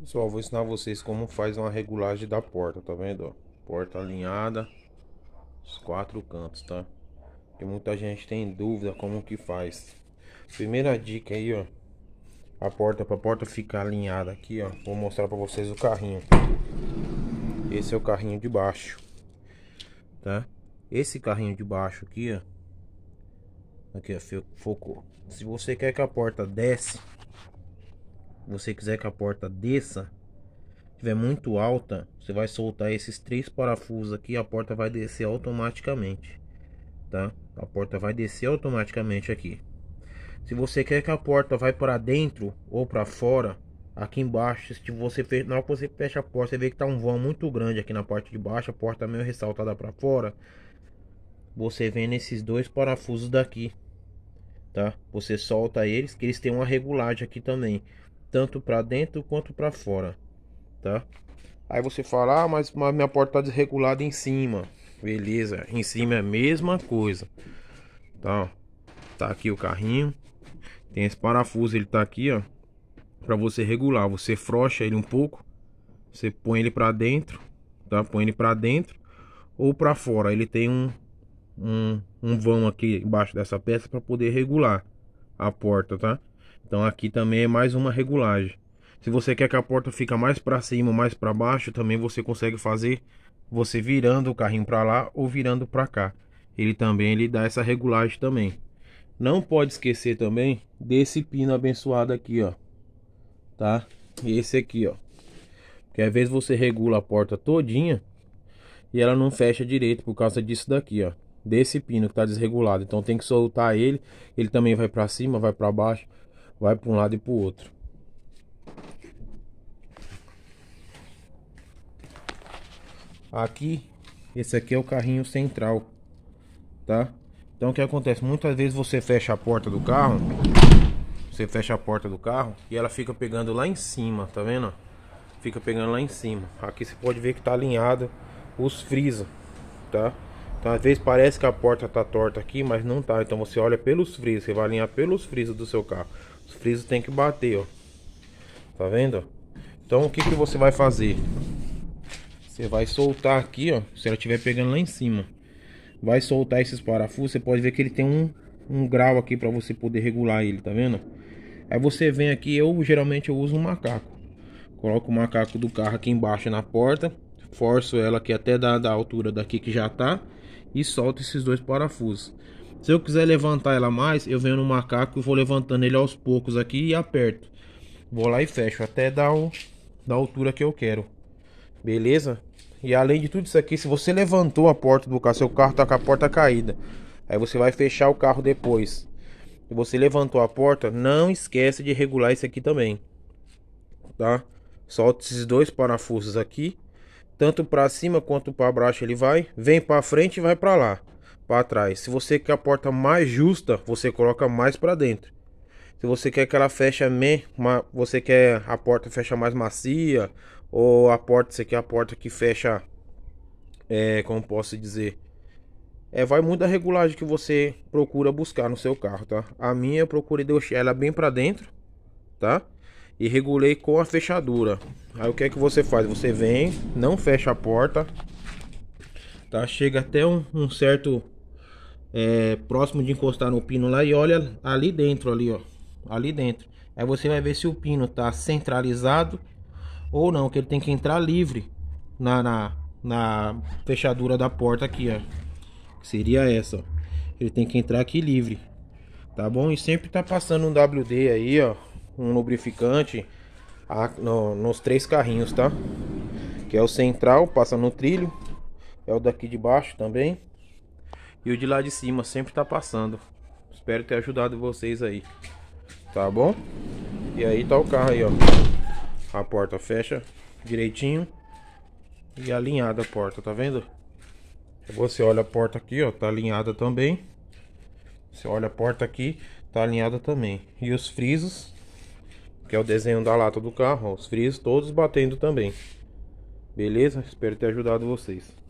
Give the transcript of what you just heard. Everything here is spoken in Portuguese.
Pessoal, vou ensinar vocês como faz uma regulagem da porta, tá vendo? Porta alinhada, os quatro cantos, tá? E muita gente tem dúvida como que faz. Primeira dica aí, ó. A porta, pra porta ficar alinhada aqui, ó. Vou mostrar pra vocês o carrinho. Esse é o carrinho de baixo, tá? Esse carrinho de baixo aqui, ó. Aqui, ó, focou. Se você quer que a porta desce você quiser que a porta desça, tiver muito alta, você vai soltar esses três parafusos aqui, a porta vai descer automaticamente, tá? A porta vai descer automaticamente aqui. Se você quer que a porta vai para dentro ou para fora, aqui embaixo, se você fez, na hora que você fecha a porta, você vê que tá um vão muito grande aqui na parte de baixo, a porta meio ressaltada para fora. Você vem nesses dois parafusos daqui, tá? Você solta eles, que eles têm uma regulagem aqui também tanto para dentro quanto para fora, tá? Aí você fala, ah, mas, mas minha porta tá desregulada em cima. Beleza, em cima é a mesma coisa. Tá, tá aqui o carrinho. Tem esse parafuso, ele tá aqui, ó, para você regular. Você frouxa ele um pouco, você põe ele para dentro, tá? Põe ele para dentro ou para fora. Ele tem um um, um vão aqui embaixo dessa peça para poder regular a porta, tá? Então aqui também é mais uma regulagem. Se você quer que a porta fica mais para cima, mais para baixo, também você consegue fazer você virando o carrinho para lá ou virando para cá. Ele também ele dá essa regulagem também. Não pode esquecer também desse pino abençoado aqui, ó. Tá? Esse aqui, ó. Porque às vezes você regula a porta todinha e ela não fecha direito por causa disso daqui, ó. Desse pino que tá desregulado. Então tem que soltar ele. Ele também vai para cima, vai para baixo vai para um lado e para o outro. Aqui, esse aqui é o carrinho central, tá? Então o que acontece? Muitas vezes você fecha a porta do carro, você fecha a porta do carro e ela fica pegando lá em cima, tá vendo? Fica pegando lá em cima. Aqui você pode ver que tá alinhado os frisos, tá? Então às vezes parece que a porta tá torta aqui, mas não tá. Então você olha pelos frisos, você vai alinhar pelos frisos do seu carro. Os frisos tem que bater, ó. Tá vendo? Então o que, que você vai fazer? Você vai soltar aqui, ó. Se ela estiver pegando lá em cima. Vai soltar esses parafusos. Você pode ver que ele tem um, um grau aqui para você poder regular ele, tá vendo? Aí você vem aqui, eu geralmente eu uso um macaco. Coloco o macaco do carro aqui embaixo na porta. Forço ela aqui até da, da altura daqui que já tá. E solto esses dois parafusos. Se eu quiser levantar ela mais, eu venho no macaco e vou levantando ele aos poucos aqui e aperto. Vou lá e fecho até dar o, da altura que eu quero. Beleza? E além de tudo isso aqui, se você levantou a porta do carro, seu carro tá com a porta caída. Aí você vai fechar o carro depois. Se você levantou a porta, não esquece de regular isso aqui também. Tá? Solta esses dois parafusos aqui. Tanto para cima quanto para baixo ele vai. Vem para frente e vai para lá para trás. Se você quer a porta mais justa, você coloca mais para dentro. Se você quer que ela feche mesmo, você quer a porta fecha mais macia ou a porta você quer a porta que fecha é, como posso dizer, é, vai muito da regulagem que você procura buscar no seu carro, tá? A minha eu procurei deixar ela é bem para dentro, tá? E regulei com a fechadura. Aí o que é que você faz? Você vem, não fecha a porta, tá? Chega até um, um certo é, próximo de encostar no pino lá e olha ali dentro, ali ó, ali dentro. Aí você vai ver se o pino tá centralizado ou não, que ele tem que entrar livre na, na, na fechadura da porta aqui, ó. Que seria essa, ó. Ele tem que entrar aqui livre, tá bom? E sempre tá passando um WD aí, ó, um lubrificante a, no, nos três carrinhos, tá? Que é o central, passa no trilho, é o daqui de baixo também e o de lá de cima sempre tá passando. Espero ter ajudado vocês aí. Tá bom? E aí tá o carro aí, ó. A porta fecha direitinho. E alinhada a porta, tá vendo? Você olha a porta aqui, ó, tá alinhada também. Você olha a porta aqui, tá alinhada também. E os frisos, que é o desenho da lata do carro, ó, os frisos todos batendo também. Beleza? Espero ter ajudado vocês.